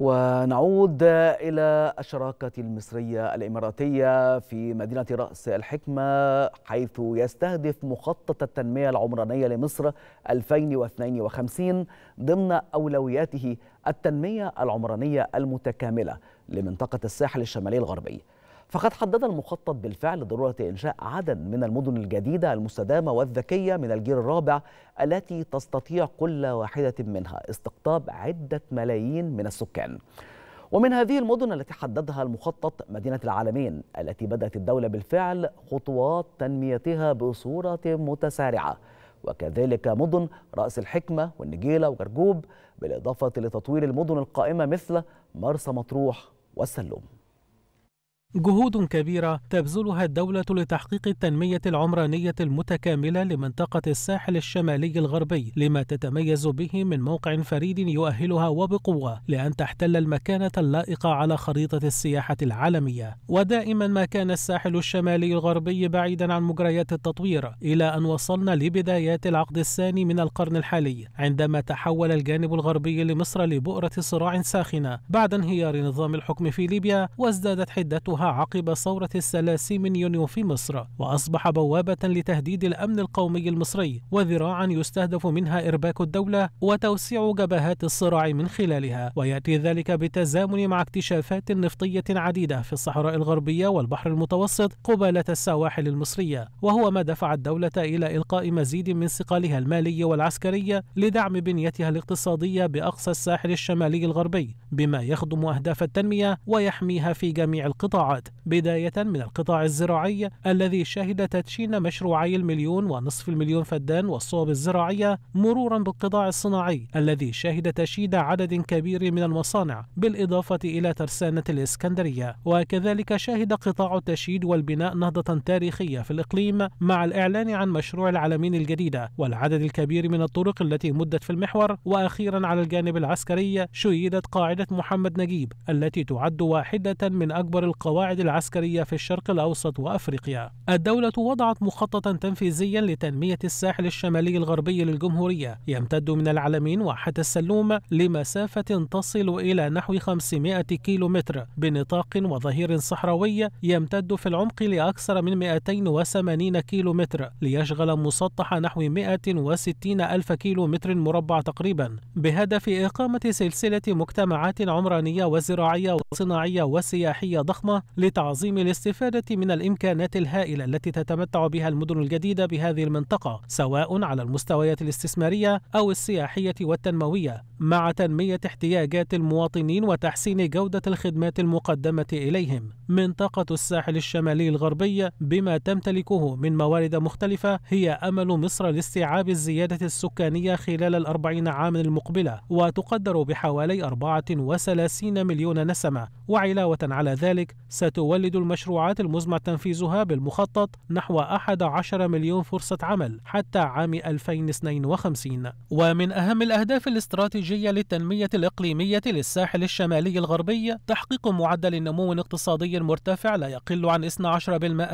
ونعود إلى الشراكة المصرية الإماراتية في مدينة رأس الحكمة حيث يستهدف مخطط التنمية العمرانية لمصر 2052 ضمن أولوياته التنمية العمرانية المتكاملة لمنطقة الساحل الشمالي الغربي فقد حدد المخطط بالفعل ضرورة إنشاء عدد من المدن الجديدة المستدامة والذكية من الجيل الرابع التي تستطيع كل واحدة منها استقطاب عدة ملايين من السكان ومن هذه المدن التي حددها المخطط مدينة العالمين التي بدأت الدولة بالفعل خطوات تنميتها بصورة متسارعة وكذلك مدن رأس الحكمة والنجيلة وجرجوب بالإضافة لتطوير المدن القائمة مثل مرسى مطروح والسلوم جهود كبيرة تبذلها الدولة لتحقيق التنمية العمرانية المتكاملة لمنطقة الساحل الشمالي الغربي لما تتميز به من موقع فريد يؤهلها وبقوة لأن تحتل المكانة اللائقة على خريطة السياحة العالمية ودائما ما كان الساحل الشمالي الغربي بعيدا عن مجريات التطوير إلى أن وصلنا لبدايات العقد الثاني من القرن الحالي عندما تحول الجانب الغربي لمصر لبؤرة صراع ساخنة بعد انهيار نظام الحكم في ليبيا وازدادت حدتها عقب ثورة الثلاثين من يونيو في مصر وأصبح بوابة لتهديد الأمن القومي المصري وذراعا يستهدف منها إرباك الدولة وتوسيع جبهات الصراع من خلالها ويأتي ذلك بالتزامن مع اكتشافات نفطية عديدة في الصحراء الغربية والبحر المتوسط قبالة السواحل المصرية وهو ما دفع الدولة إلى إلقاء مزيد من ثقلها المالي والعسكري لدعم بنيتها الاقتصادية بأقصى الساحل الشمالي الغربي بما يخدم أهداف التنمية ويحميها في جميع القطاعات المشروعات بداية من القطاع الزراعي الذي شهد تدشين مشروعي المليون ونصف المليون فدان والصوب الزراعية مرورا بالقطاع الصناعي الذي شهد تشييد عدد كبير من المصانع بالإضافة إلى ترسانة الإسكندرية وكذلك شهد قطاع التشييد والبناء نهضة تاريخية في الإقليم مع الإعلان عن مشروع العالمين الجديدة والعدد الكبير من الطرق التي مدت في المحور وأخيرا على الجانب العسكري شيدت قاعدة محمد نجيب التي تعد واحدة من أكبر القواعد القواعد العسكرية في الشرق الأوسط وأفريقيا. الدولة وضعت مخططا تنفيذيا لتنمية الساحل الشمالي الغربي للجمهورية يمتد من العلمين وحتى السلوم لمسافة تصل إلى نحو 500 كيلومتر بنطاق وظهير صحراوي يمتد في العمق لأكثر من 280 كيلومتر ليشغل مسطح نحو 160 ألف كيلومتر مربع تقريبا بهدف إقامة سلسلة مجتمعات عمرانية وزراعية وصناعية وسياحية ضخمة لتعظيم الاستفادة من الإمكانات الهائلة التي تتمتع بها المدن الجديدة بهذه المنطقة سواء على المستويات الاستثمارية أو السياحية والتنموية مع تنمية احتياجات المواطنين وتحسين جودة الخدمات المقدمة إليهم منطقة الساحل الشمالي الغربي بما تمتلكه من موارد مختلفة هي أمل مصر لاستيعاب الزيادة السكانية خلال الأربعين عاما المقبلة وتقدر بحوالي 34 مليون نسمة وعلاوة على ذلك ستولد المشروعات المزمع تنفيذها بالمخطط نحو 11 مليون فرصة عمل حتى عام 2052 ومن أهم الأهداف الاستراتيجية للتنمية الإقليمية للساحل الشمالي الغربي تحقيق معدل نمو اقتصادي مرتفع لا يقل عن 12%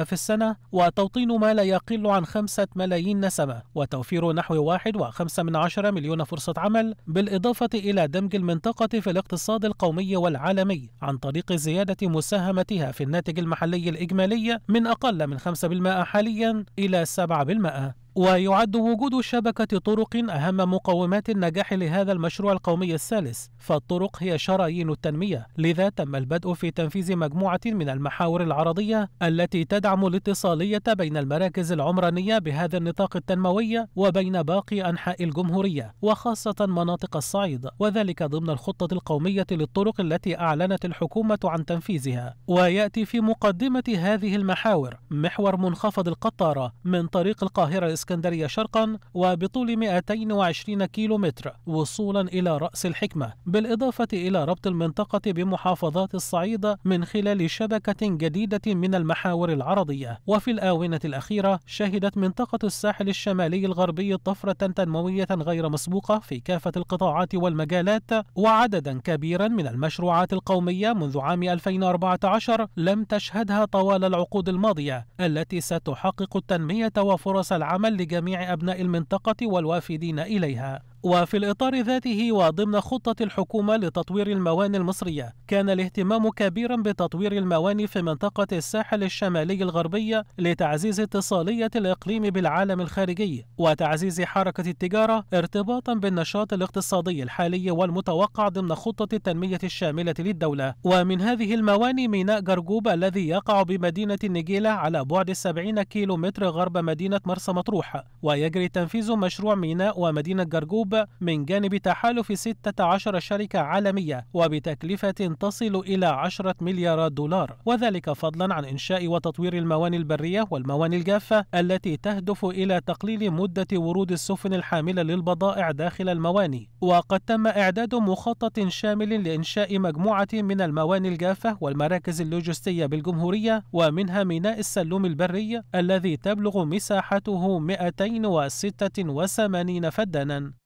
في السنة وتوطين ما لا يقل عن 5 ملايين نسمة وتوفير نحو 1.5 مليون فرصة عمل بالإضافة إلى دمج المنطقة في الاقتصاد القومي والعالمي عن طريق زيادة مساهمة زيادتها في الناتج المحلي الإجمالي من أقل من 5% حاليا إلى 7%. ويعد وجود شبكة طرق أهم مقومات النجاح لهذا المشروع القومي الثالث، فالطرق هي شرايين التنمية، لذا تم البدء في تنفيذ مجموعة من المحاور العرضية التي تدعم الاتصالية بين المراكز العمرانية بهذا النطاق التنموي وبين باقي أنحاء الجمهورية، وخاصة مناطق الصعيد، وذلك ضمن الخطة القومية للطرق التي أعلنت الحكومة عن تنفيذها، ويأتي في مقدمة هذه المحاور محور منخفض القطارة من طريق القاهرة الإسكندرية شرقا وبطول 220 كيلومتر وصولا إلى رأس الحكمة بالإضافة إلى ربط المنطقة بمحافظات الصعيد من خلال شبكة جديدة من المحاور العرضية وفي الآونة الأخيرة شهدت منطقة الساحل الشمالي الغربي طفرة تنموية غير مسبوقة في كافة القطاعات والمجالات وعددا كبيرا من المشروعات القومية منذ عام 2014 لم تشهدها طوال العقود الماضية التي ستحقق التنمية وفرص العمل لجميع أبناء المنطقة والوافدين إليها وفي الإطار ذاته وضمن خطة الحكومة لتطوير المواني المصرية كان الاهتمام كبيرا بتطوير المواني في منطقة الساحل الشمالي الغربية لتعزيز اتصالية الإقليم بالعالم الخارجي وتعزيز حركة التجارة ارتباطا بالنشاط الاقتصادي الحالي والمتوقع ضمن خطة التنمية الشاملة للدولة ومن هذه المواني ميناء جرجوب الذي يقع بمدينة النجيلة على بعد 70 متر غرب مدينة مرسى مطروح ويجري تنفيذ مشروع ميناء ومدينة جرجوب الحبوب من جانب تحالف 16 شركة عالمية وبتكلفة تصل إلى 10 مليارات دولار وذلك فضلا عن إنشاء وتطوير المواني البرية والمواني الجافة التي تهدف إلى تقليل مدة ورود السفن الحاملة للبضائع داخل المواني وقد تم إعداد مخطط شامل لإنشاء مجموعة من المواني الجافة والمراكز اللوجستية بالجمهورية ومنها ميناء السلوم البري الذي تبلغ مساحته 286 فدانا